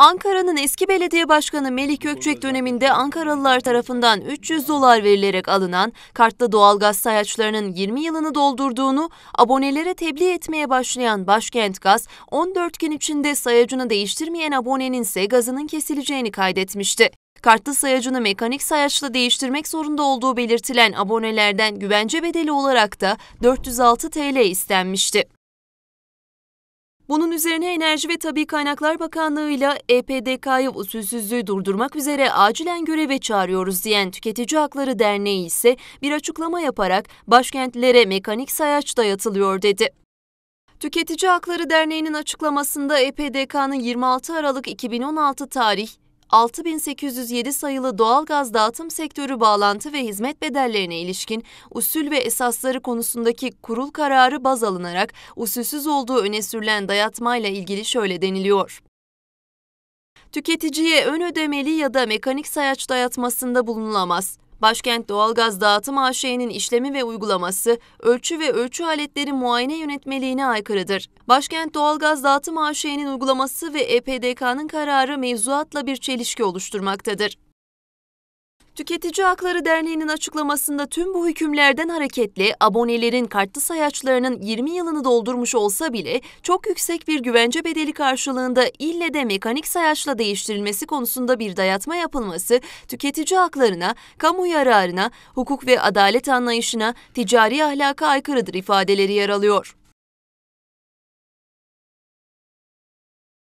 Ankara'nın eski belediye başkanı Melih Gökçek döneminde Ankaralılar tarafından 300 dolar verilerek alınan kartlı doğalgaz sayaçlarının 20 yılını doldurduğunu abonelere tebliğ etmeye başlayan Başkent Gaz, 14 gün içinde sayacını değiştirmeyen abonenin ise gazının kesileceğini kaydetmişti. Kartlı sayacını mekanik sayaçla değiştirmek zorunda olduğu belirtilen abonelerden güvence bedeli olarak da 406 TL istenmişti. Bunun üzerine Enerji ve Tabi Kaynaklar Bakanlığı ile EPDK'yı usulsüzlüğü durdurmak üzere acilen göreve çağırıyoruz diyen Tüketici Hakları Derneği ise bir açıklama yaparak başkentlere mekanik sayaç dayatılıyor dedi. Tüketici Hakları Derneği'nin açıklamasında EPDK'nın 26 Aralık 2016 tarih 6807 sayılı doğalgaz dağıtım sektörü bağlantı ve hizmet bedellerine ilişkin usul ve esasları konusundaki kurul kararı baz alınarak usulsüz olduğu öne sürülen dayatmayla ilgili şöyle deniliyor. Tüketiciye ön ödemeli ya da mekanik sayaç dayatmasında bulunulamaz. Başkent Doğalgaz Dağıtım AŞ'nin işlemi ve uygulaması ölçü ve ölçü aletleri muayene yönetmeliğine aykırıdır. Başkent Doğalgaz Dağıtım AŞ'nin uygulaması ve EPDK'nın kararı mevzuatla bir çelişki oluşturmaktadır. Tüketici Hakları Derneği'nin açıklamasında tüm bu hükümlerden hareketle abonelerin kartlı sayaçlarının 20 yılını doldurmuş olsa bile çok yüksek bir güvence bedeli karşılığında ille de mekanik sayaçla değiştirilmesi konusunda bir dayatma yapılması tüketici haklarına, kamu yararına, hukuk ve adalet anlayışına, ticari ahlaka aykırıdır ifadeleri yer alıyor.